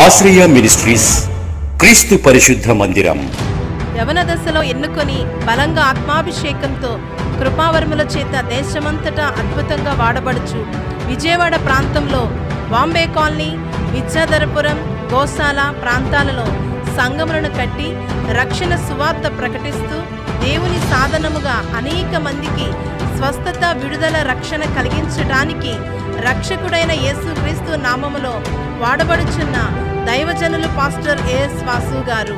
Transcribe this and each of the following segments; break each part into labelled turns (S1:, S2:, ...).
S1: ఆశ్రయ మినిస్ట్రీస్ క్రీస్తు పరిశుద్ధ మందిరం
S2: యవన దశలో ఎన్నుకొని బలంగా ఆత్మాభిషేకంతో కృపావర్మల చేత దేశమంతటా అద్భుతంగా వాడబడుచు విజయవాడ ప్రాంతంలో బాంబే కాలనీ విద్యాధరపురం గోశాల ప్రాంతాలలో సంగములను కట్టి రక్షణ సువార్త ప్రకటిస్తూ దేవుని సాధనముగా అనేక మందికి స్వస్థత విడుదల రక్షణ కలిగించటానికి రక్షకుడైన యేసుక్రీస్తు నామములో వాడబడుచున్న దైవజనులు పాస్టర్ ఏఎస్ వాసు గారు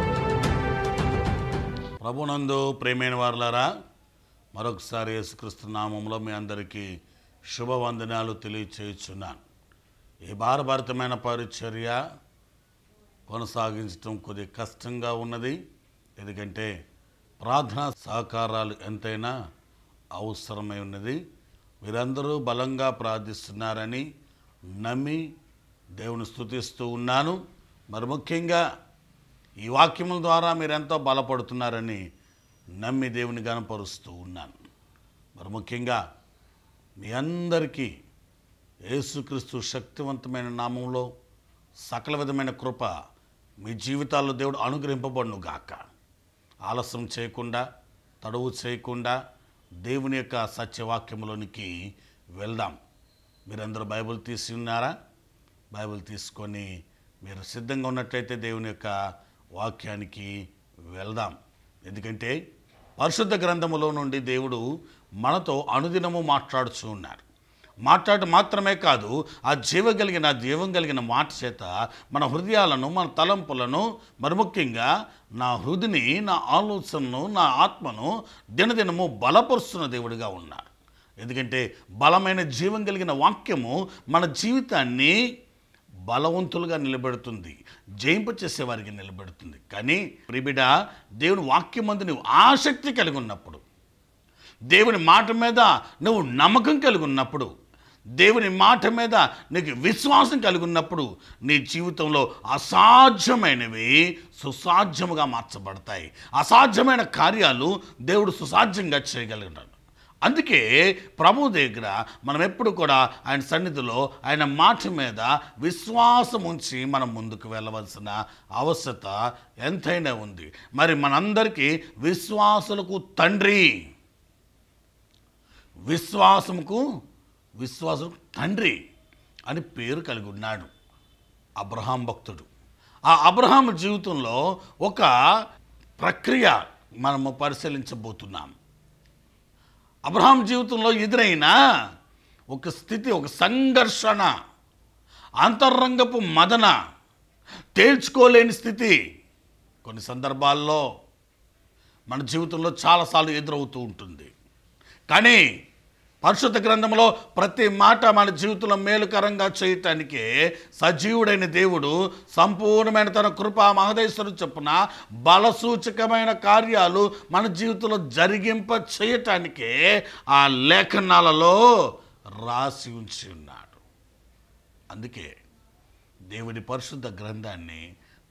S1: ప్రభునందు ప్రేమైన వారులారా మరొకసారి యేసుక్రీస్తు నామంలో మీ అందరికీ శుభవందనాలు తెలియచేయుచున్నాను ఈ భారభారతమైన పరిచర్య కొనసాగించడం కొద్ది కష్టంగా ఉన్నది ఎందుకంటే ప్రార్థనా సహకారాలు ఎంతైనా అవసరమై ఉన్నది వీరందరూ బలంగా ప్రార్థిస్తున్నారని నమ్మి దేవుని స్థుతిస్తూ ఉన్నాను మరి ముఖ్యంగా ఈ వాక్యముల ద్వారా మీరెంతో బలపడుతున్నారని నమ్మి దేవుని గనపరుస్తూ ఉన్నాను మరి ముఖ్యంగా మీ అందరికీ యేసుక్రీస్తు శక్తివంతమైన నామంలో సకల విధమైన కృప మీ జీవితాల్లో దేవుడు అనుగ్రహింపబడును గాక ఆలస్యం చేయకుండా తడువు చేయకుండా దేవుని యొక్క సత్యవాక్యంలోనికి వెళ్దాం మీరందరూ బైబిల్ తీసి ఉన్నారా బైబిల్ తీసుకొని మీరు సిద్ధంగా ఉన్నట్లయితే దేవుని యొక్క వాక్యానికి వెళ్దాం ఎందుకంటే పరిశుద్ధ గ్రంథములో నుండి దేవుడు మనతో అనుదినము మాట్లాడుచూ ఉన్నారు మాట్లాడు మాత్రమే కాదు ఆ జీవ కలిగిన జీవం కలిగిన మాట చేత మన హృదయాలను మన తలంపులను మరి ముఖ్యంగా నా హృదిని నా ఆలోచనను నా ఆత్మను దినదినము బలపరుస్తున్న దేవుడిగా ఉన్నాడు ఎందుకంటే బలమైన జీవం కలిగిన వాక్యము మన జీవితాన్ని బలవంతులుగా నిలబెడుతుంది జయింపచేసే వారికి నిలబెడుతుంది కానీ ప్రిబిడ దేవుని వాక్యం మందు నువ్వు ఆసక్తి కలిగి ఉన్నప్పుడు దేవుని మాట మీద నువ్వు నమ్మకం కలిగి ఉన్నప్పుడు దేవుని మాట మీద నీకు విశ్వాసం కలిగి ఉన్నప్పుడు నీ జీవితంలో అసాధ్యమైనవి సుసాధ్యముగా మార్చబడతాయి అసాధ్యమైన కార్యాలు దేవుడు సుసాధ్యంగా చేయగలిగినాడు అందుకే ప్రభు దగ్గర మనం ఎప్పుడు కూడా ఆయన సన్నిధిలో ఆయన మాట మీద విశ్వాసం ఉంచి మనం ముందుకు వెళ్ళవలసిన అవసరత ఎంతైనా ఉంది మరి మనందరికీ విశ్వాసులకు తండ్రి విశ్వాసముకు విశ్వాసం తండ్రి అని పేరు కలిగి ఉన్నాడు అబ్రహాం భక్తుడు ఆ అబ్రహాం జీవితంలో ఒక ప్రక్రియ మనము పరిశీలించబోతున్నాం అబ్రహాం జీవితంలో ఎదురైన ఒక స్థితి ఒక సంఘర్షణ అంతరంగపు మదన తేల్చుకోలేని స్థితి కొన్ని సందర్భాల్లో మన జీవితంలో చాలాసార్లు ఎదురవుతూ ఉంటుంది కానీ పరిశుద్ధ గ్రంథంలో ప్రతి మాట మన జీవితంలో మేలుకరంగా చేయటానికి సజీవుడైన దేవుడు సంపూర్ణమైన తన కృపా మహదేశ్వరు చొప్పున బలసూచకమైన కార్యాలు మన జీవితంలో జరిగింప చేయటానికి ఆ లేఖనాలలో రాసి ఉంచి ఉన్నాడు అందుకే దేవుడి పరిశుద్ధ గ్రంథాన్ని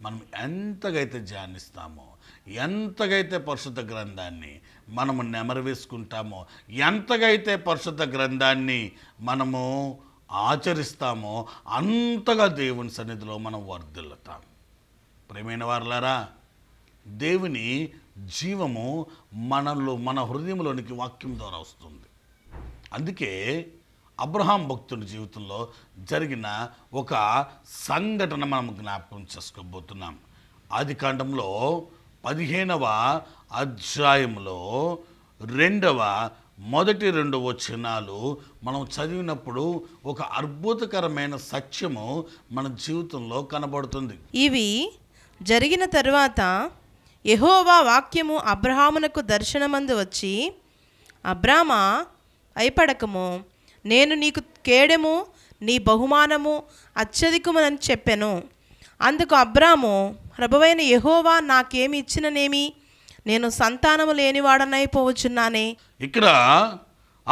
S1: మనం ఎంతగైతే ధ్యానిస్తామో ఎంతగైతే పరిశుద్ధ గ్రంథాన్ని మనము నెమరవేసుకుంటామో ఎంతగైతే పరిశుద్ధ గ్రంథాన్ని మనము ఆచరిస్తామో అంతగా దేవుని సన్నిధిలో మనం వర్ధిల్లుతాం ప్రేమైన వారులారా దేవుని జీవము మనలో మన హృదయంలోనికి వాక్యం ద్వారా వస్తుంది అందుకే అబ్రహాం భక్తుని జీవితంలో జరిగిన ఒక సంఘటన మనం జ్ఞాపకం చేసుకోబోతున్నాం ఆది కాండంలో పదిహేనవ అధ్యాయంలో రెండవ మొదటి రెండు వచనాలు మనం చదివినప్పుడు ఒక అద్భుతకరమైన సత్యము మన జీవితంలో కనబడుతుంది
S2: ఇవి జరిగిన తరువాత యహోవా వాక్యము అబ్రహామునకు దర్శనమందు వచ్చి అబ్రామ అయిపడకము నేను నీకు కేడెము నీ బహుమానము అత్యధికమునని చెప్పాను అందుకు అబ్రాము ప్రభువైన యహోవా నాకేమి ఇచ్చిననేమి నేను సంతానము లేనివాడనైపోవచ్చున్నానే
S1: ఇక్కడ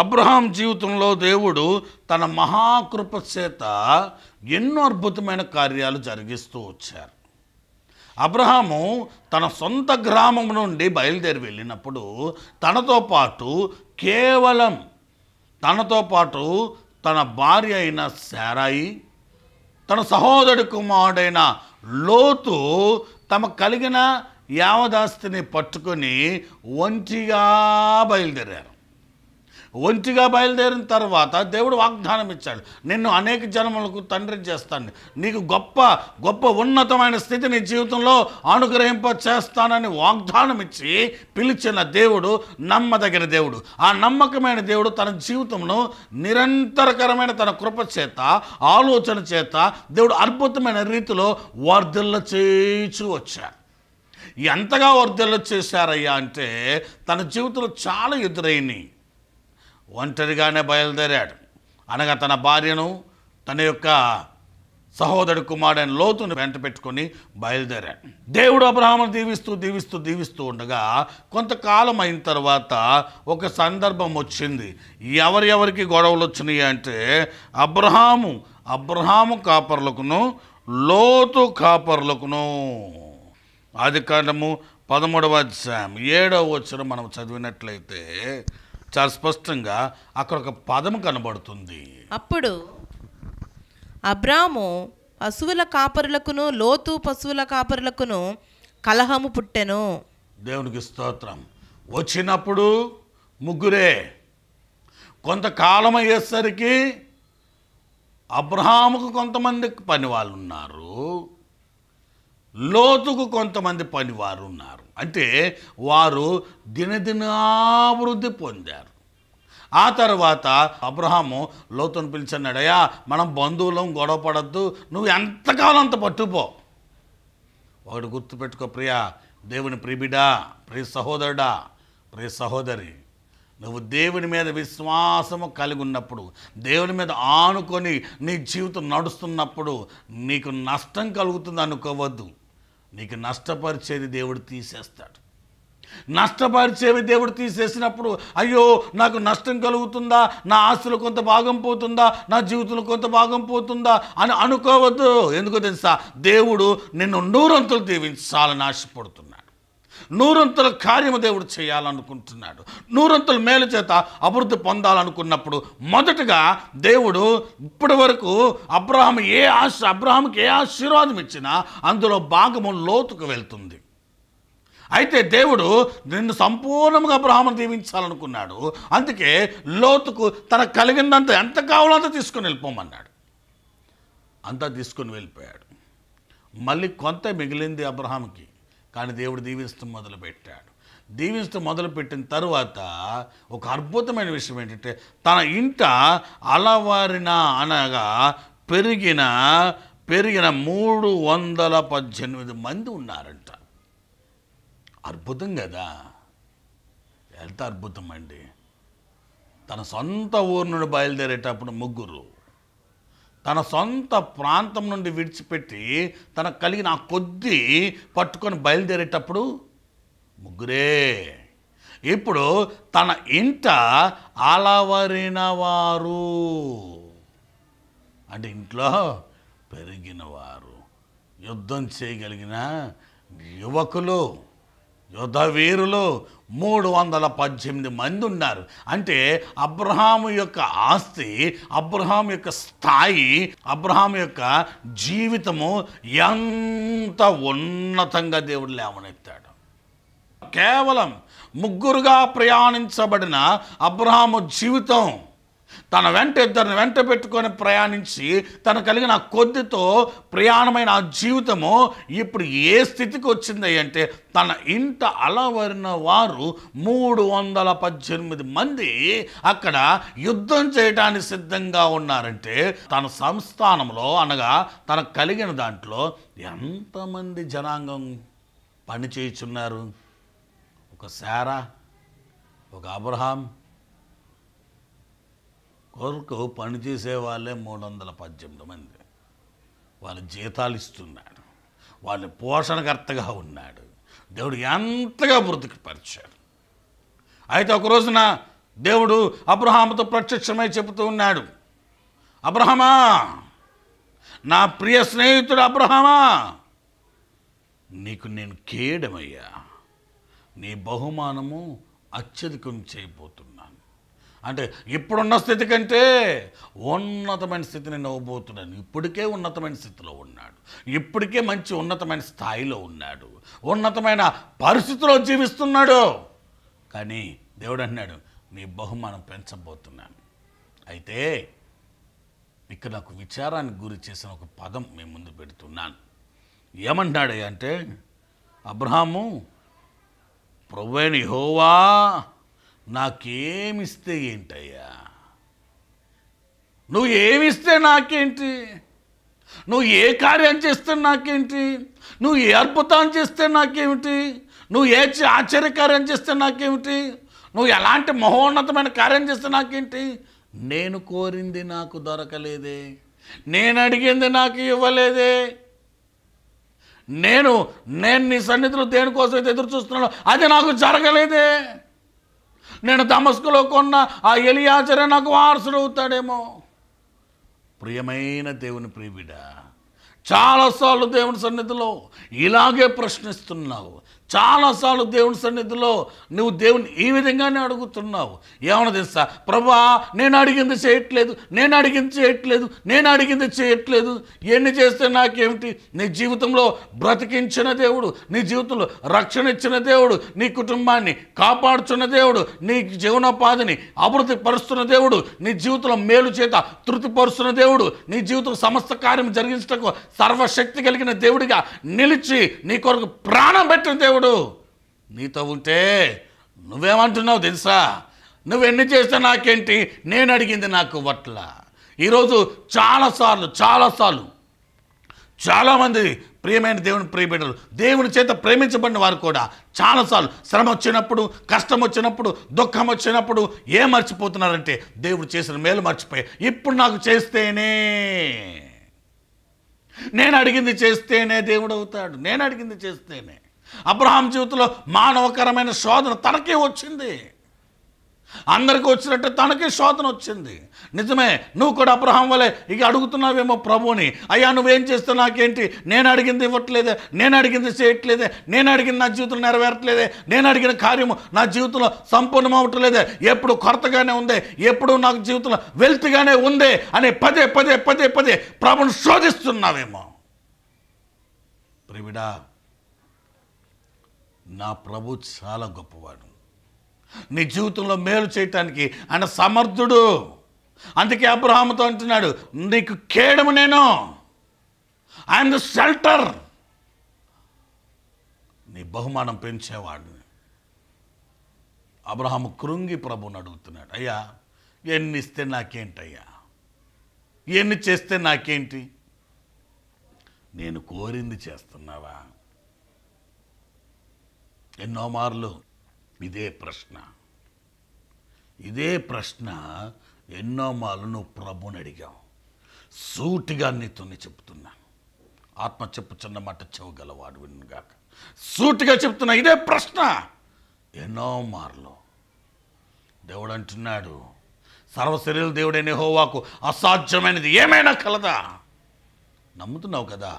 S1: అబ్రహాం జీవితంలో దేవుడు తన మహాకృప చేత ఎన్నో అద్భుతమైన కార్యాలు జరిగిస్తూ వచ్చారు అబ్రహాము తన సొంత గ్రామం నుండి బయలుదేరి వెళ్ళినప్పుడు తనతో పాటు కేవలం తనతో పాటు తన భార్య అయిన శారాయి తన సహోదరు కుమారుడైన లోతు తమ కలిగిన యావదాస్తిని పట్టుకొని ఒంటిగా బయలుదేరారు ఒంటిగా బయలుదేరిన తర్వాత దేవుడు వాగ్దానం ఇచ్చాడు నిన్ను అనేక జన్మలకు తండ్రి చేస్తాను నీకు గొప్ప గొప్ప ఉన్నతమైన స్థితిని జీవితంలో అనుగ్రహింప చేస్తానని వాగ్దానం ఇచ్చి పిలిచిన దేవుడు నమ్మదగిన దేవుడు ఆ నమ్మకమైన దేవుడు తన జీవితంను నిరంతరకరమైన తన కృప చేత ఆలోచన చేత దేవుడు అద్భుతమైన రీతిలో వర్ధిల్ల చేయించు వచ్చాడు ఎంతగా వర్ధిల్ల చేశారయ్యా అంటే తన జీవితంలో చాలా ఎదురైనాయి ఒంటరిగానే బయలుదేరాడు అనగా తన భార్యను తన యొక్క సహోదరు కుమారుడైన లోతును వెంట పెట్టుకొని బయలుదేరాడు దేవుడు అబ్రహామును దీవిస్తూ దీవిస్తూ దీవిస్తూ ఉండగా కొంతకాలం అయిన తర్వాత ఒక సందర్భం వచ్చింది ఎవరెవరికి గొడవలు వచ్చినాయి అంటే అబ్రహాము అబ్రహాము కాపర్లకును లోతు కాపర్లకును అధికారము పదమూడవ అధ్యాయం ఏడవ వచ్చిన మనం చదివినట్లయితే చాలా స్పష్టంగా అక్కడ ఒక పదం కనబడుతుంది
S2: అప్పుడు అబ్రాము పశువుల కాపరులకును లోతు పశువుల కాపరులకును కలహము పుట్టెను
S1: దేవునికి స్తోత్రం వచ్చినప్పుడు ముగ్గురే కొంతకాలం అయ్యేసరికి అబ్రహాముకు కొంతమంది పని వాళ్ళు ఉన్నారు లోతుకు కొంతమంది పనివారు ఉన్నారు అంటే వారు దినదినాభివృద్ధి పొందారు ఆ తర్వాత అబ్రహాము లోతును పిలిచన్నాడు మనం బంధువులం గొడవపడద్దు నువ్వు ఎంతకాలం అంత పట్టుపో ఒకటి గుర్తుపెట్టుకో ప్రియా దేవుని ప్రిబిడా ప్రియ సహోదరుడా ప్రియ సహోదరి నువ్వు దేవుని మీద విశ్వాసము కలిగి ఉన్నప్పుడు దేవుని మీద ఆనుకొని నీ జీవితం నడుస్తున్నప్పుడు నీకు నష్టం కలుగుతుంది అనుకోవద్దు నీకు నష్టపరిచేది దేవుడు తీసేస్తాడు నష్టపరిచేవి దేవుడు తీసేసినప్పుడు అయ్యో నాకు నష్టం కలుగుతుందా నా ఆస్తులు కొంత భాగం పోతుందా నా జీవితంలో కొంత భాగం పోతుందా అని అనుకోవద్దు ఎందుకో తెలుసా దేవుడు నిన్ను నూరంతులు దీవించాలని ఆశపడుతున్నాడు నూరంతుల కార్యము దేవుడు చేయాలనుకుంటున్నాడు నూరంతుల మేలు చేత అభివృద్ధి పొందాలనుకున్నప్పుడు మొదటగా దేవుడు ఇప్పటి వరకు అబ్రహం ఏ ఆశ అబ్రహంకి ఏ ఆశీర్వాదం ఇచ్చినా అందులో భాగము లోతుకు వెళ్తుంది అయితే దేవుడు నిన్ను సంపూర్ణంగా అబ్రహాము దీవించాలనుకున్నాడు అందుకే లోతుకు తన కలిగిందంత ఎంత కావాలో అంత తీసుకుని వెళ్ళిపోమన్నాడు అంతా తీసుకుని వెళ్ళిపోయాడు మళ్ళీ కొంత మిగిలింది అబ్రహాంకి కానీ దేవుడు దీవిస్తూ మొదలుపెట్టాడు దీవిస్తూ మొదలుపెట్టిన తరువాత ఒక అద్భుతమైన విషయం ఏంటంటే తన ఇంట అలవారిన అనగా పెరిగిన పెరిగిన మూడు వందల పద్దెనిమిది మంది ఉన్నారంట అద్భుతం కదా ఎంత అద్భుతం అండి తన సొంత ఊరు నుండి బయలుదేరేటప్పుడు ముగ్గురు తన సొంత ప్రాంతం నుండి విడిచిపెట్టి తనకు కలిగిన ఆ కొద్ది పట్టుకొని బయలుదేరేటప్పుడు ముగ్గురే ఇప్పుడు తన ఇంట అలవరినవారు వారు అంటే ఇంట్లో పెరిగినవారు యుద్ధం చేయగలిగిన యువకులు యుధవీరులు మూడు వందల పద్దెనిమిది మంది ఉన్నారు అంటే అబ్రహాము యొక్క ఆస్తి అబ్రహాం యొక్క స్థాయి అబ్రహాం యొక్క జీవితము ఎంత ఉన్నతంగా దేవుడు లేవనెత్తాడు కేవలం ముగ్గురుగా ప్రయాణించబడిన అబ్రహాము జీవితం తన వెంట ఇద్దరిని వెంట పెట్టుకొని ప్రయాణించి తను కలిగిన కొద్దితో ప్రయాణమైన ఆ జీవితము ఇప్పుడు ఏ స్థితికి వచ్చింది అంటే తన ఇంట అలవరిన వారు మూడు వందల పద్దెనిమిది మంది అక్కడ యుద్ధం చేయడానికి సిద్ధంగా ఉన్నారంటే తన సంస్థానంలో అనగా తనకు కలిగిన దాంట్లో ఎంతమంది జనాంగం పనిచేయుచున్నారు ఒక శారా ఒక అబ్రహాం వరకు పనిచేసే వాళ్ళే మూడు వందల పద్దెనిమిది మంది వాళ్ళ జీతాలు ఇస్తున్నాడు వాళ్ళ పోషణకర్తగా ఉన్నాడు దేవుడు ఎంతగా బ్రతికిపరిచాడు అయితే ఒక రోజున దేవుడు అబ్రహాముతో ప్రత్యక్షమై చెబుతూ ఉన్నాడు అబ్రహమా నా ప్రియ స్నేహితుడు అబ్రహమా నీకు నేను కేడమయ్యా నీ బహుమానము అత్యధికం చేయబోతున్నా అంటే ఇప్పుడున్న స్థితి కంటే ఉన్నతమైన స్థితిని నవ్వబోతున్నాను ఇప్పటికే ఉన్నతమైన స్థితిలో ఉన్నాడు ఇప్పటికే మంచి ఉన్నతమైన స్థాయిలో ఉన్నాడు ఉన్నతమైన పరిస్థితిలో జీవిస్తున్నాడు కానీ దేవుడు అన్నాడు నీ బహుమానం పెంచబోతున్నాను అయితే ఇక్కడ నాకు విచారానికి గురి చేసిన ఒక పదం మేము ముందు పెడుతున్నాను ఏమంటున్నాడు అంటే అబ్రహాము ప్రవ్వేణి యహోవా నాకేమిస్తే ఏంటయ్యా నువ్వు ఏమిస్తే నాకేంటి నువ్వు ఏ కార్యం చేస్తే నాకేంటి నువ్వు ఏ అద్భుతం చేస్తే నాకేమిటి నువ్వు ఏ ఆశ్చర్యకార్యం చేస్తే నాకేమిటి నువ్వు ఎలాంటి మహోన్నతమైన కార్యం చేస్తే నాకేంటి నేను కోరింది నాకు దొరకలేదే నేను అడిగింది నాకు ఇవ్వలేదే నేను నేను నీ సన్నిధిలో దేనికోసం ఎదురు చూస్తున్నాను అది నాకు జరగలేదే నేను తమస్కులో కొన్న ఆ ఎలియాచర నాకు అవుతాడేమో ప్రియమైన దేవుని ప్రియుడా చాలాసార్లు దేవుని సన్నిధిలో ఇలాగే ప్రశ్నిస్తున్నావు చాలాసార్లు దేవుని సన్నిధిలో నువ్వు దేవుని ఈ విధంగానే అడుగుతున్నావు ఏమన్నా తెలుసా ప్రభా నేను అడిగింది చేయట్లేదు నేను అడిగింది చేయట్లేదు నేను అడిగింది చేయట్లేదు ఎన్ని చేస్తే నాకేమిటి నీ జీవితంలో బ్రతికించిన దేవుడు నీ జీవితంలో రక్షణ ఇచ్చిన దేవుడు నీ కుటుంబాన్ని కాపాడుచున్న దేవుడు నీ జీవనోపాధిని అభివృద్ధి పరుస్తున్న దేవుడు నీ జీవితంలో మేలు చేత తృప్తిపరుస్తున్న దేవుడు నీ జీవితం సమస్త కార్యం జరిగించటకు సర్వశక్తి కలిగిన దేవుడిగా నిలిచి నీ కొరకు ప్రాణం పెట్టిన దేవుడు చూడు నీతో ఉంటే నువ్వేమంటున్నావు తెలుసా నువ్వెన్ని చేస్తే నాకేంటి నేను అడిగింది నాకు వట్ల ఈరోజు చాలాసార్లు చాలాసార్లు చాలామంది ప్రియమైన దేవుని ప్రియబిడ్డలు దేవుని చేత ప్రేమించబడిన వారు కూడా చాలాసార్లు శ్రమ వచ్చినప్పుడు కష్టం వచ్చినప్పుడు దుఃఖం వచ్చినప్పుడు ఏ మర్చిపోతున్నారంటే దేవుడు చేసిన మేలు మర్చిపోయి ఇప్పుడు నాకు చేస్తేనే నేను అడిగింది చేస్తేనే దేవుడు అవుతాడు నేను అడిగింది చేస్తేనే అబ్రహాం జీవితంలో మానవకరమైన శోధన తనకే వచ్చింది అందరికీ వచ్చినట్టు తనకే శోధన వచ్చింది నిజమే నువ్వు కూడా అబ్రహాం వలె ఇక అడుగుతున్నావేమో ప్రభుని అయ్యా నువ్వేం చేస్తావు నాకేంటి నేను అడిగింది ఇవ్వట్లేదే నేను అడిగింది చేయట్లేదే నేను అడిగిన నా జీవితం నెరవేరట్లేదే నేను అడిగిన కార్యము నా జీవితంలో సంపూర్ణం అవ్వట్లేదే ఎప్పుడు కొరతగానే ఉందే ఎప్పుడు నాకు జీవితంలో వెల్త్గానే ఉందే అని పదే పదే పదే పదే ప్రభుని శోధిస్తున్నావేమో ప్రివిడా నా ప్రభు చాలా గొప్పవాడు నీ జీవితంలో మేలు చేయటానికి ఆయన సమర్థుడు అందుకే అబ్రహాముతో అంటున్నాడు నీకు కేడము నేను ఐఎమ్ ద షెల్టర్ నీ బహుమానం పెంచేవాడు అబ్రహాము కృంగి ప్రభుని అడుగుతున్నాడు అయ్యా ఎన్ని ఇస్తే నాకేంటి అయ్యా ఎన్ని చేస్తే నాకేంటి నేను కోరింది చేస్తున్నావా ఎన్నో మార్లు ఇదే ప్రశ్న ఇదే ప్రశ్న ఎన్నో మార్లు నువ్వు ప్రభుని అడిగావు సూటిగా నీతోని చెప్తున్నాను ఆత్మ చిన్న మాట చెవగలవాడు విన్నుగాక సూటిగా చెప్తున్నా ఇదే ప్రశ్న ఎన్నో మార్లు దేవుడు అంటున్నాడు సర్వశరీర దేవుడైన హోవాకు అసాధ్యమైనది ఏమైనా కలదా నమ్ముతున్నావు కదా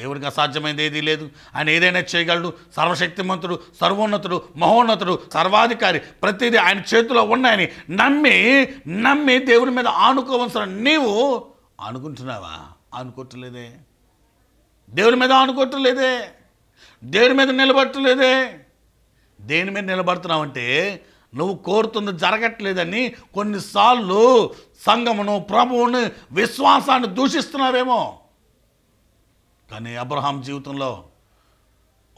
S1: దేవునికి అసాధ్యమైనది ఏది లేదు ఆయన ఏదైనా చేయగలడు సర్వశక్తిమంతుడు సర్వోన్నతుడు మహోన్నతుడు సర్వాధికారి ప్రతిదీ ఆయన చేతిలో ఉన్నాయని నమ్మి నమ్మి దేవుడి మీద ఆనుకోవలసిన నీవు అనుకుంటున్నావా అనుకోవట్లేదే దేవుడి మీద ఆనుకోవట్లేదే దేవుడి మీద నిలబట్టలేదే దేని మీద నిలబడుతున్నావంటే నువ్వు కోరుతుంది జరగట్లేదని కొన్నిసార్లు సంగమును ప్రభువుని విశ్వాసాన్ని దూషిస్తున్నావేమో కానీ అబ్రహాం జీవితంలో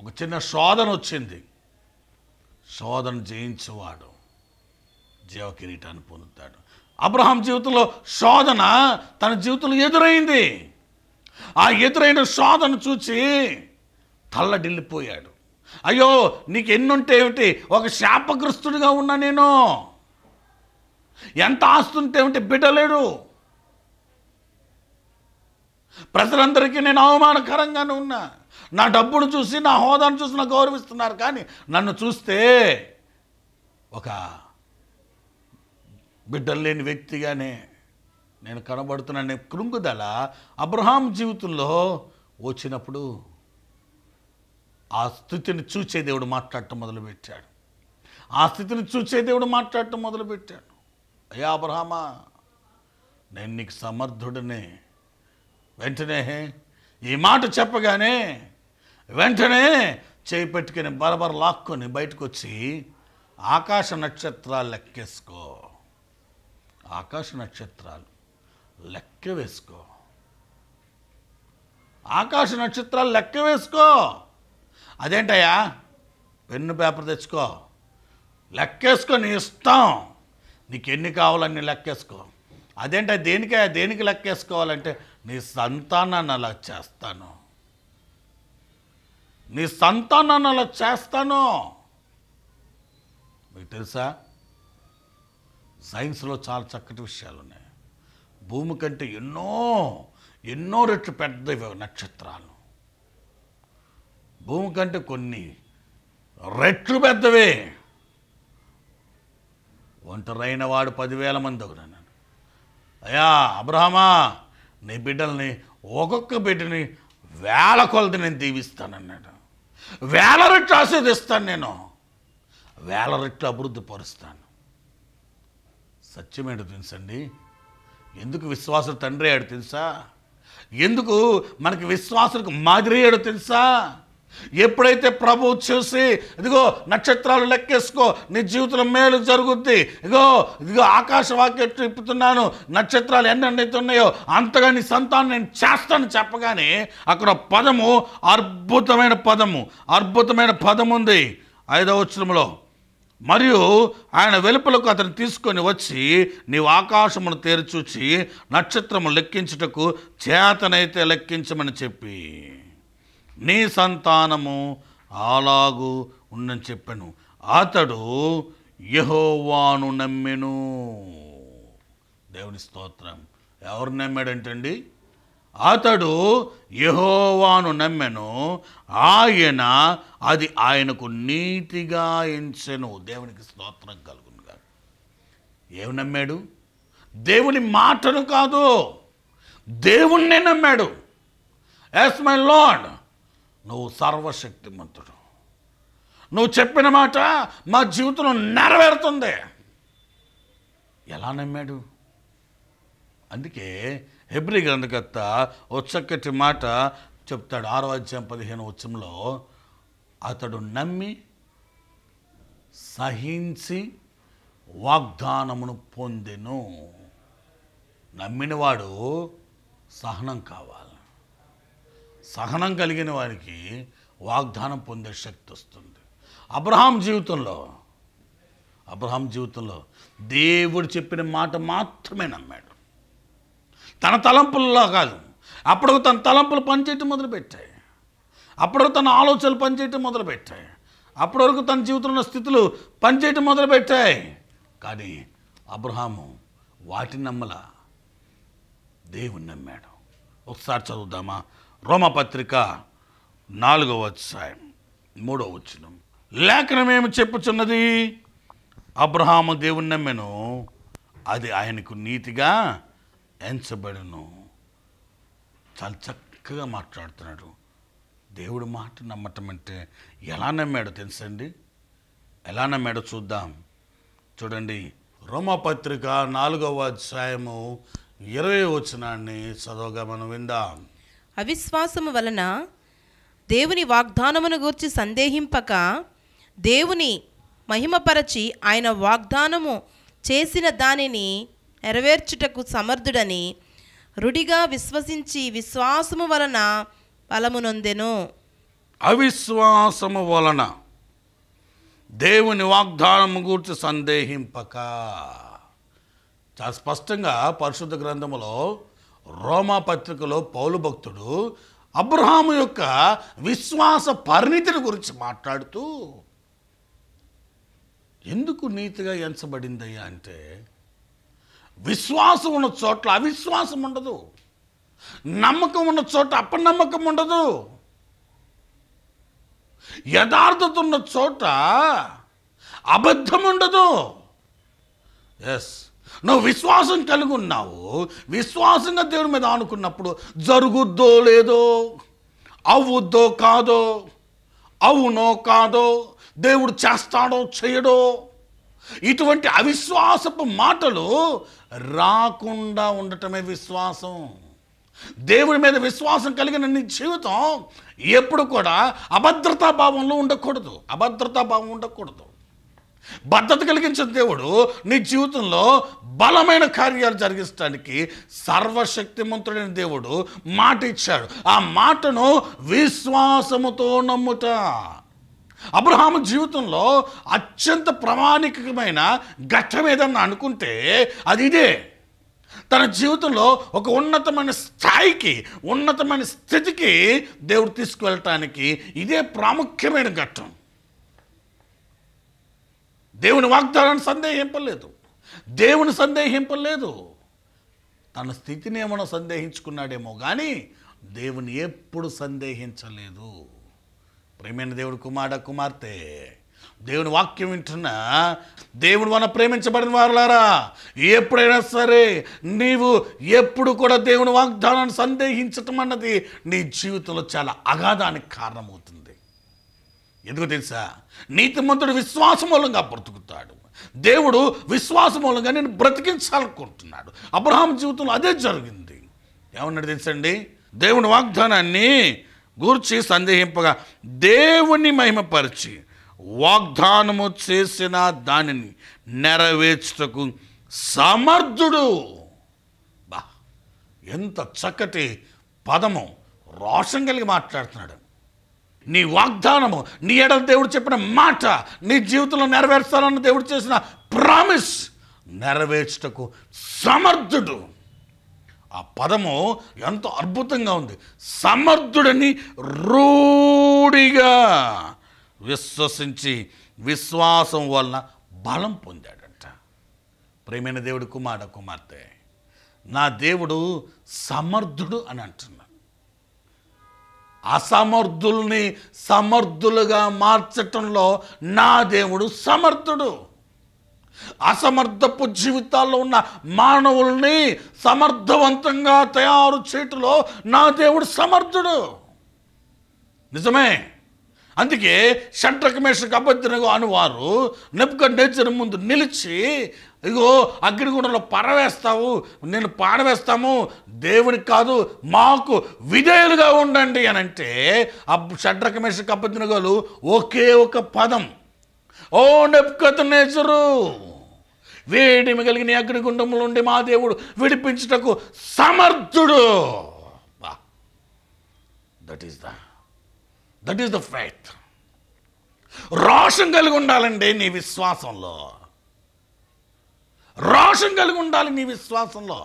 S1: ఒక చిన్న శోధన వచ్చింది శోధన జయించేవాడు జీవ కిరీటాన్ని పొందుతాడు అబ్రహాం జీవితంలో శోధన తన జీవితంలో ఎదురైంది ఆ ఎదురైన శోధన చూసి తల్లడిల్లిపోయాడు అయ్యో నీకు ఎన్నుంటే ఏమిటి ఒక శాపగ్రస్తుడిగా ఉన్నా నేను ఎంత ఆస్తుంటే ఏమిటి బిడ్డలేడు ప్రజలందరికీ నేను అవమానకరంగానే ఉన్నా నా డబ్బును చూసి నా హోదాను చూసి నాకు గౌరవిస్తున్నారు కానీ నన్ను చూస్తే ఒక బిడ్డలు లేని వ్యక్తిగానే నేను కనబడుతున్నాను కృంగుదల అబ్రహాం జీవితంలో వచ్చినప్పుడు ఆ స్థితిని చూచే దేవుడు మాట్లాడటం మొదలుపెట్టాడు ఆ స్థితిని చూచే దేవుడు మాట్లాడటం మొదలుపెట్టాడు అయ్యా అబ్రహామా నేను నీకు సమర్థుడనే వెంటనే ఈ మాట చెప్పగానే వెంటనే చేయి పెట్టుకుని బరబర లాక్కొని బయటకు వచ్చి ఆకాశ నక్షత్రాలు లెక్కేసుకో ఆకాశ నక్షత్రాలు లెక్క వేసుకో ఆకాశ నక్షత్రాలు లెక్క వేసుకో అదేంటయ్యా పెన్ను పేపర్ తెచ్చుకో లెక్కేసుకో నీ ఇష్టం నీకు ఎన్ని కావాలన్నీ లెక్కేసుకో అదేంటో దేనికే దేనికి లెక్కేసుకోవాలంటే నీ సంతానాన్ని అలా చేస్తాను నీ సంతానాన్ని అలా చేస్తాను మీకు తెలుసా సైన్స్లో చాలా చక్కటి విషయాలు ఉన్నాయి భూమి కంటే ఎన్నో ఎన్నో రెట్లు పెద్దవి నక్షత్రాలు భూమి కంటే కొన్ని రెట్లు పెద్దవే ఒంటరైన వాడు పదివేల మంది ఒక అయ్యా అబ్రహమా నీ బిడ్డల్ని ఒక్కొక్క బిడ్డని వేల కొలది నేను దీవిస్తానన్నాడు వేల రెట్లు ఆశీర్దిస్తాను నేను వేల రెట్లు అభివృద్ధి పరుస్తాను సత్యమేంటో తెలుసండి ఎందుకు విశ్వాస తండ్రి ఆడు తెలుసా ఎందుకు మనకి విశ్వాసులకు మాదిరి ఆడు తెలుసా ఎప్పుడైతే ప్రభు చూసి ఇదిగో నక్షత్రాలు లెక్కేసుకో నీ జీవితంలో మేలు జరుగుద్ది ఇదిగో ఇదిగో ఆకాశవాక్యం తిప్పుతున్నాను నక్షత్రాలు ఎన్నెన్నైతే ఉన్నాయో అంతగా నీ సంతానం నేను చేస్తాను చెప్పగానే అక్కడ పదము అద్భుతమైన పదము అద్భుతమైన పదం ఉంది ఐదవ వచ్చరంలో మరియు ఆయన వెలుపలకు అతను తీసుకొని వచ్చి నీవు ఆకాశమును తేరుచూచి నక్షత్రము లెక్కించుటకు చేతనైతే లెక్కించమని చెప్పి నీ సంతానము అలాగు ఉండని చెప్పాను అతడు యహోవాను నమ్మెను దేవుని స్తోత్రం ఎవరు నమ్మాడంటండి అతడు యహోవాను నమ్మెను ఆయన అది ఆయనకు నీతిగా ఎంచెను దేవునికి స్తోత్రం కలుగునుగా ఏమి నమ్మాడు దేవుని మాటను కాదు దేవుణ్ణే నమ్మాడు యాస్ మై లాడ్ నువ్వు సర్వశక్తిమంతుడు నువ్వు చెప్పిన మాట మా జీవితంలో నెరవేరుతుంది ఎలా నమ్మాడు అందుకే హెబ్రి గ్రంథకర్త ఒచ్చక్కటి మాట చెప్తాడు ఆరో అధ్యాయం పదిహేను వచ్చంలో అతడు నమ్మి సహించి వాగ్దానమును పొందెను నమ్మినవాడు సహనం కావాలి సహనం కలిగిన వారికి వాగ్దానం పొందే శక్తి వస్తుంది అబ్రహాం జీవితంలో అబ్రహాం జీవితంలో దేవుడు చెప్పిన మాట మాత్రమే నమ్మాడు తన తలంపుల్లో కాదు అప్పుడు తన తలంపులు పనిచేయటం మొదలుపెట్టాయి అప్పటివరకు తన ఆలోచనలు పనిచేయటం మొదలుపెట్టాయి అప్పటి వరకు తన జీవితంలో ఉన్న స్థితులు పనిచేయటం మొదలుపెట్టాయి కానీ అబ్రహాము వాటిని నమ్మల దేవుని నమ్మాడు ఒకసారి చదువుదామా రోమపత్రిక నాలుగవ అధ్యాయం మూడవ వచనం లేఖనం ఏమి చెప్పుచున్నది అబ్రహాము దేవుని నమ్మెను అది ఆయనకు నీతిగా ఎంచబడను చాలా చక్కగా మాట్లాడుతున్నాడు దేవుడు మాట నమ్మటం అంటే ఎలా నమ్మాడో తెలుసండి ఎలా నమ్మాడో చూద్దాం చూడండి రోమపత్రిక నాలుగవ అధ్యాయము ఇరవై వచనాన్ని చదవగా మనం విందాం
S2: అవిశ్వాసము వలన దేవుని వాగ్దానమును గూర్చి సందేహింపక దేవుని మహిమపరచి ఆయన వాగ్దానము చేసిన దానిని నెరవేర్చుటకు సమర్థుడని రుడిగా విశ్వసించి విశ్వాసము వలన బలమునొందెను
S1: అవిశ్వాసము వలన దేవుని వాగ్దానం గూర్చి సందేహింపక చాలా స్పష్టంగా పరిశుద్ధ గ్రంథములో రోమా పత్రికలో పౌలు భక్తుడు అబ్రహాము యొక్క విశ్వాస పరిణితిని గురించి మాట్లాడుతూ ఎందుకు నీతిగా ఎంచబడిందయ్యా అంటే విశ్వాసం ఉన్న చోట్ల అవిశ్వాసం ఉండదు నమ్మకం ఉన్న చోట అపనమ్మకం ఉండదు యథార్థత ఉన్న చోట అబద్ధం ఉండదు ఎస్ నువ్వు విశ్వాసం కలిగి ఉన్నావు విశ్వాసంగా దేవుని మీద ఆనుకున్నప్పుడు జరుగుద్దో లేదో అవుద్దో కాదో అవునో కాదో దేవుడు చేస్తాడో చేయడో ఇటువంటి అవిశ్వాసపు మాటలు రాకుండా ఉండటమే విశ్వాసం దేవుడి మీద విశ్వాసం కలిగిన నీ జీవితం ఎప్పుడు కూడా అభద్రతా భావంలో ఉండకూడదు అభద్రతా భావం ఉండకూడదు భద్రత కలిగించిన దేవుడు నీ జీవితంలో బలమైన కార్యాలు జరిగిస్తానికి సర్వశక్తిమంతుడైన దేవుడు మాట ఇచ్చాడు ఆ మాటను విశ్వాసముతో నమ్ముట అబ్రహాం జీవితంలో అత్యంత ప్రామాణికమైన ఘట్టం ఏదన్నా అనుకుంటే అది ఇదే తన జీవితంలో ఒక ఉన్నతమైన స్థాయికి ఉన్నతమైన స్థితికి దేవుడు తీసుకువెళ్ళటానికి ఇదే ప్రాముఖ్యమైన ఘట్టం దేవుని వాగ్దానాన్ని సందేహింపలేదు దేవుని సందేహింపలేదు తన స్థితిని ఏమైనా సందేహించుకున్నాడేమో కానీ దేవుని ఎప్పుడు సందేహించలేదు ప్రేమైన దేవుడు కుమార కుమార్తె దేవుని వాక్యం వింటున్నా దేవుడు మన ప్రేమించబడిన వారులారా ఎప్పుడైనా సరే నీవు ఎప్పుడు కూడా దేవుని వాగ్దానాన్ని సందేహించటం అన్నది నీ జీవితంలో చాలా అగాధానికి కారణమవుతుంది ఎందుకు తెలుసా నీతిమంతుడు మూలంగా బ్రతుకుతాడు దేవుడు మూలంగా నేను బ్రతికించాలనుకుంటున్నాడు అబ్రహాం జీవితంలో అదే జరిగింది ఏమన్నాడు తెలుసండి దేవుని వాగ్దానాన్ని గూర్చి సందేహింపగా దేవుని మహిమపరిచి వాగ్దానము చేసిన దానిని నెరవేర్చుటకు సమర్థుడు బా ఎంత చక్కటి పదము రోషం కలిగి మాట్లాడుతున్నాడు నీ వాగ్దానము నీ ఎడల దేవుడు చెప్పిన మాట నీ జీవితంలో నెరవేర్చాలని దేవుడు చేసిన ప్రామిస్ నెరవేర్చుటకు సమర్థుడు ఆ పదము ఎంతో అద్భుతంగా ఉంది సమర్థుడని రూఢిగా విశ్వసించి విశ్వాసం వలన బలం పొందాడట ప్రేమైన దేవుడు కుమార కుమార్తె నా దేవుడు సమర్థుడు అని అంటున్నాడు అసమర్థుల్ని సమర్థులుగా మార్చటంలో నా దేవుడు సమర్థుడు అసమర్థపు జీవితాల్లో ఉన్న మానవుల్ని సమర్థవంతంగా తయారు చేయటంలో నా దేవుడు సమర్థుడు నిజమే అందుకే షంట్రకమేషకు అభ్యర్థనగా అనువారు నెప్పుక నేచర్ ముందు నిలిచి ఇగో అగ్నిగుండంలో పరవేస్తావు నేను పాడవేస్తాము దేవునికి కాదు మాకు విధేయులుగా ఉండండి అని అంటే షడ్రకమేష కప్పతినగలు ఒకే ఒక పదం ఓ నెప్పుకత నేచరు వేడి మిగిలిగిన అగ్నిగుండంలో ఉండి మా దేవుడు విడిపించుటకు సమర్థుడు that is the that is the fact రోషం కలిగి ఉండాలండి నీ విశ్వాసంలో రోషం కలిగి ఉండాలి నీ విశ్వాసంలో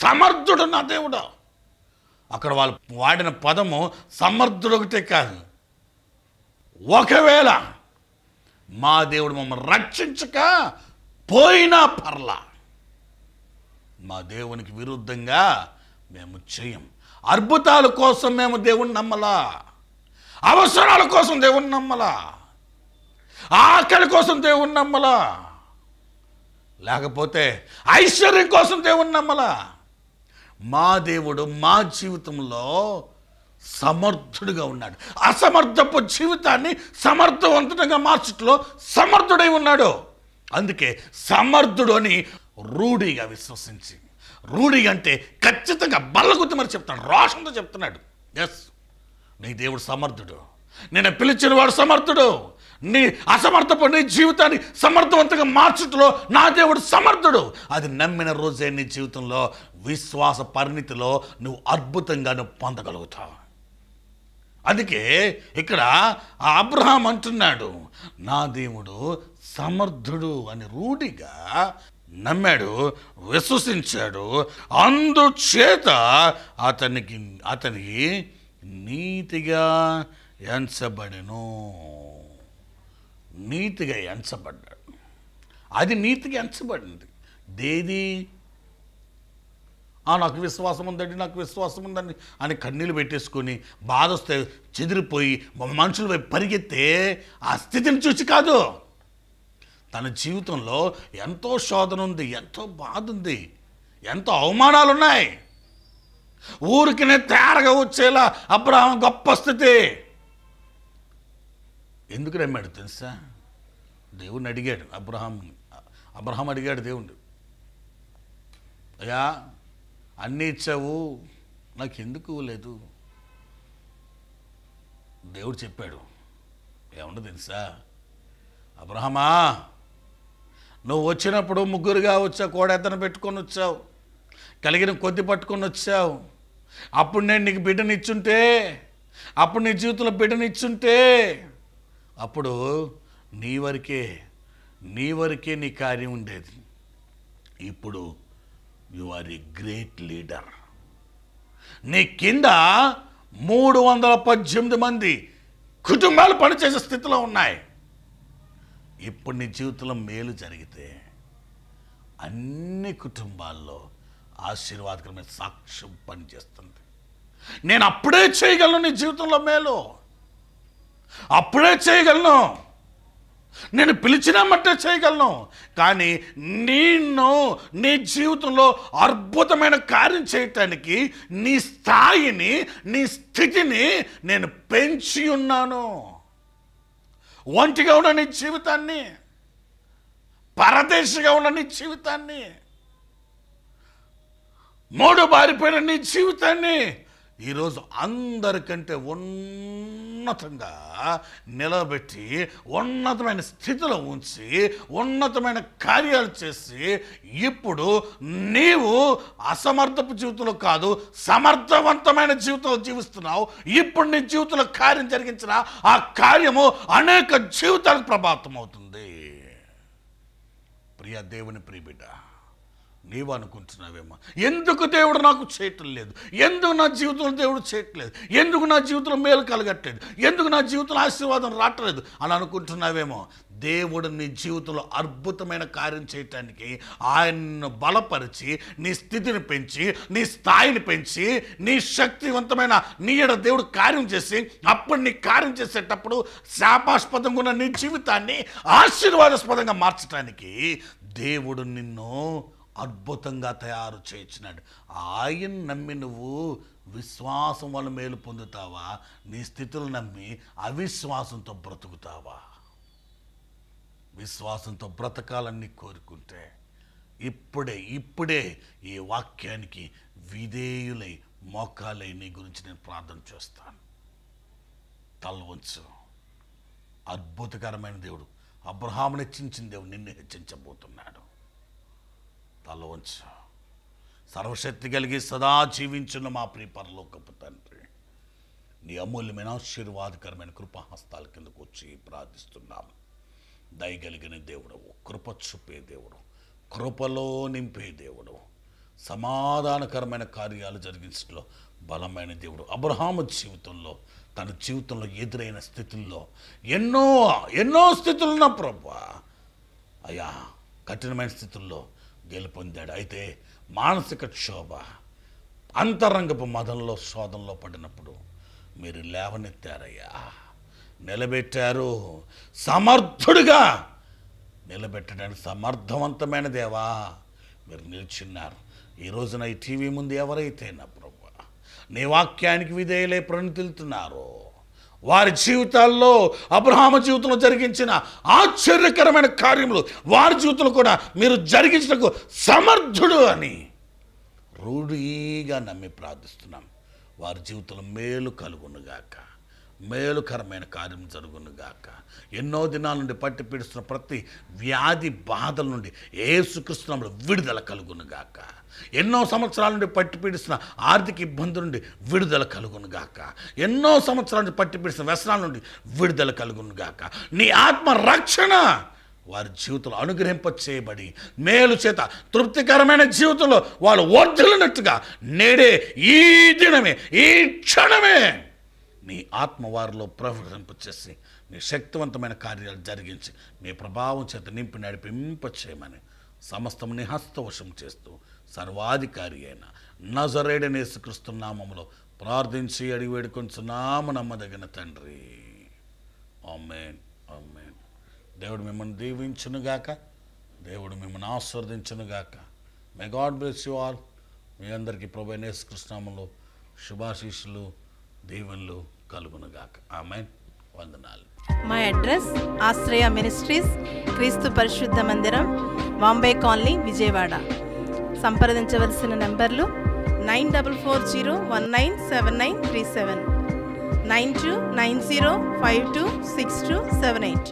S1: సమర్థుడు నా దేవుడు అక్కడ వాళ్ళు వాడిన పదము సమర్థుడు ఒకటే కాదు ఒకవేళ మా దేవుడు మమ్మల్ని రక్షించక పోయినా పర్లా మా దేవునికి విరుద్ధంగా మేము చేయం అద్భుతాల కోసం మేము దేవుణ్ణి నమ్మలా అవసరాల కోసం దేవుణ్ణి నమ్మలా ఆకలి కోసం దేవుణ్ణి నమ్మలా లేకపోతే ఐశ్వర్యం కోసం దేవుణ్ణి నమ్మలా మా దేవుడు మా జీవితంలో సమర్థుడిగా ఉన్నాడు అసమర్థపు జీవితాన్ని సమర్థవంతుడిగా మార్చట్లో సమర్థుడై ఉన్నాడు అందుకే సమర్థుడు అని రూఢిగా విశ్వసించి రూఢి అంటే ఖచ్చితంగా బల్లగుద్ది మరి చెప్తాడు రోషంతో చెప్తున్నాడు ఎస్ నీ దేవుడు సమర్థుడు నేను పిలిచిన వాడు సమర్థుడు నీ అసమర్థపు నీ జీవితాన్ని సమర్థవంతంగా మార్చుటలో నా దేవుడు సమర్థుడు అది నమ్మిన రోజే నీ జీవితంలో విశ్వాస పరిణితిలో నువ్వు అద్భుతంగా నువ్వు పొందగలుగుతావు అందుకే ఇక్కడ అబ్రహాం అంటున్నాడు నా దేవుడు సమర్థుడు అని రూఢిగా నమ్మాడు విశ్వసించాడు అందుచేత అతనికి అతనికి నీతిగా ఎంచబడెను నీతిగా ఎంచబడ్డాడు అది నీతిగా ఎంచబడింది దేది ఆ నాకు విశ్వాసం ఉందండి నాకు విశ్వాసం ఉందండి అని కన్నీళ్ళు పెట్టేసుకొని బాధ వస్తే చెదిరిపోయి మనుషుల వైపు పరిగెత్తే ఆ స్థితిని చూసి కాదు తన జీవితంలో ఎంతో శోధన ఉంది ఎంతో బాధ ఉంది ఎంతో అవమానాలు ఉన్నాయి ఊరికినే తేరగా వచ్చేలా అబ్రహం గొప్ప స్థితి ఎందుకు రమ్మాడు తెలుసా దేవుణ్ణి అడిగాడు అబ్రహాంని అబ్రహాం అడిగాడు దేవుణ్ణి అయ్యా అన్నీ ఇచ్చావు నాకు ఎందుకు లేదు దేవుడు చెప్పాడు ఏమన్నా తెలుసా అబ్రహమా నువ్వు వచ్చినప్పుడు ముగ్గురుగా వచ్చావు కోడెత్తన పెట్టుకొని వచ్చావు కలిగిన కొద్ది పట్టుకొని వచ్చావు అప్పుడు నేను నీకు బిడ్డనిచ్చుంటే అప్పుడు నీ జీవితంలో బిడ్డనిచ్చుంటే అప్పుడు నీ వరకే నీ వరకే నీ కార్యం ఉండేది ఇప్పుడు you are a great leader నీ కింద మూడు వందల పద్దెనిమిది మంది కుటుంబాలు పనిచేసే స్థితిలో ఉన్నాయి ఇప్పుడు నీ జీవితంలో మేలు జరిగితే అన్ని కుటుంబాల్లో ఆశీర్వాదకరమైన సాక్ష్యం పనిచేస్తుంది నేను అప్పుడే చేయగలను నీ జీవితంలో మేలు అప్పుడే చేయగలను నేను పిలిచినా మట్టే చేయగలను కానీ నేను నీ జీవితంలో అద్భుతమైన కార్యం చేయటానికి నీ స్థాయిని నీ స్థితిని నేను పెంచి ఉన్నాను ఒంటిగా ఉన్న నీ జీవితాన్ని పరదేశిగా ఉన్న నీ జీవితాన్ని మూడు బారిపోయిన నీ జీవితాన్ని ఈరోజు అందరికంటే ఉన్న ఉన్నతంగా నిలబెట్టి ఉన్నతమైన స్థితిలో ఉంచి ఉన్నతమైన కార్యాలు చేసి ఇప్పుడు నీవు అసమర్థపు జీవితంలో కాదు సమర్థవంతమైన జీవితంలో జీవిస్తున్నావు ఇప్పుడు నీ జీవితంలో కార్యం జరిగించిన ఆ కార్యము అనేక జీవితాలకు ప్రభావితం అవుతుంది ప్రియ దేవుని ప్రియబిడ్డ నీవు అనుకుంటున్నావేమో ఎందుకు దేవుడు నాకు చేయటం లేదు ఎందుకు నా జీవితంలో దేవుడు చేయట్లేదు ఎందుకు నా జీవితంలో మేలు కలగట్లేదు ఎందుకు నా జీవితంలో ఆశీర్వాదం రావట్లేదు అని అనుకుంటున్నావేమో దేవుడు నీ జీవితంలో అద్భుతమైన కార్యం చేయటానికి ఆయన్ను బలపరిచి నీ స్థితిని పెంచి నీ స్థాయిని పెంచి నీ శక్తివంతమైన నీయడ దేవుడు కార్యం చేసి అప్పుడు నీ కార్యం చేసేటప్పుడు శాపాస్పదంగా ఉన్న నీ జీవితాన్ని ఆశీర్వాదాస్పదంగా మార్చడానికి దేవుడు నిన్ను అద్భుతంగా తయారు చేయించినాడు ఆయన నమ్మి నువ్వు విశ్వాసం వల్ల మేలు పొందుతావా నీ స్థితులు నమ్మి అవిశ్వాసంతో బ్రతుకుతావా విశ్వాసంతో బ్రతకాలని కోరుకుంటే ఇప్పుడే ఇప్పుడే ఈ వాక్యానికి విధేయులై మోకాలై నీ గురించి నేను ప్రార్థన చేస్తాను తలవంచు అద్భుతకరమైన దేవుడు అబ్రహాము హెచ్చించిన దేవుడు నిన్ను హెచ్చించబోతున్నాడు తలవంచు సర్వశక్తి కలిగి సదా జీవించిన మా ప్రియపరలోకపు తండ్రి నీ అమూల్యమైన ఆశీర్వాదకరమైన కృపాహస్తాల కిందకు వచ్చి ప్రార్థిస్తున్నాము దయగలిగిన దేవుడవు కృప చూపే దేవుడు కృపలో నింపే దేవుడు సమాధానకరమైన కార్యాలు జరిగించడంలో బలమైన దేవుడు అబ్రహాము జీవితంలో తన జీవితంలో ఎదురైన స్థితుల్లో ఎన్నో ఎన్నో స్థితులున్న ప్రభా అయ్యా కఠినమైన స్థితుల్లో గెలుపొందాడు అయితే మానసిక క్షోభ అంతరంగపు మదంలో శోధంలో పడినప్పుడు మీరు లేవనెత్తారయ్యా నిలబెట్టారు సమర్థుడిగా నిలబెట్టడానికి సమర్థవంతమైన దేవా మీరు నిల్చున్నారు ఈ రోజున ఈ టీవీ ముందు ఎవరైతే నా ప్రభు నీ వాక్యానికి విధేయులై ప్రణితిల్తున్నారో వారి జీవితాల్లో అబ్రహాము జీవితంలో జరిగించిన ఆశ్చర్యకరమైన కార్యములు వారి జీవితంలో కూడా మీరు జరిగించటకు సమర్థుడు అని రూఢీగా నమ్మి ప్రార్థిస్తున్నాం వారి జీవితంలో మేలు కలుగునుగాక మేలుకరమైన కార్యం జరుగునుగాక ఎన్నో దినాల నుండి పట్టి పీడిస్తున్న ప్రతి వ్యాధి బాధల నుండి సుకృష్ణంలో విడుదల కలుగునుగాక గాక ఎన్నో సంవత్సరాల నుండి పట్టిపీడిస్తున్న ఆర్థిక ఇబ్బంది నుండి విడుదల కలుగునుగాక ఎన్నో సంవత్సరాల నుండి పట్టిపీడిస్తున్న వ్యసనాల నుండి విడుదల కలుగునుగాక నీ ఆత్మ రక్షణ వారి జీవితంలో అనుగ్రహింప చేయబడి మేలు చేత తృప్తికరమైన జీవితంలో వాళ్ళు వర్ధలినట్టుగా నేడే ఈ దినమే ఈ క్షణమే నీ ఆత్మ వారిలో ప్రవర్తింపచేసి నీ శక్తివంతమైన కార్యాలు జరిగించి నీ ప్రభావం చేత నింపి నడిపింపచేయమని సమస్తం నీ హస్తవశం చేస్తూ సర్వాధికారి అయిన నజరేడని యేసుక్రిస్తునామంలో ప్రార్థించి అడిగి వేడుకొంచున్నాము నమ్మదగిన తండ్రి ఆమెన్ ఆమెన్ దేవుడు మిమ్మల్ని దీవించునుగాక దేవుడు మిమ్మల్ని ఆస్వాదించునుగాక may God bless you all మీ అందరికీ ప్రభు నేసుకృష్ణాములు శుభాశీస్సులు దీవెన్లు కలుగునుగాక ఆమెన్ వందనాలు
S2: మా అడ్రస్ ఆశ్రయ మినిస్ట్రీస్ క్రీస్తు పరిశుద్ధ మందిరం బాంబే కాలనీ విజయవాడ సంప్రదించవలసిన నెంబర్లు nine double four zero one nine seven nine three seven nine two nine zero five two six two seven eight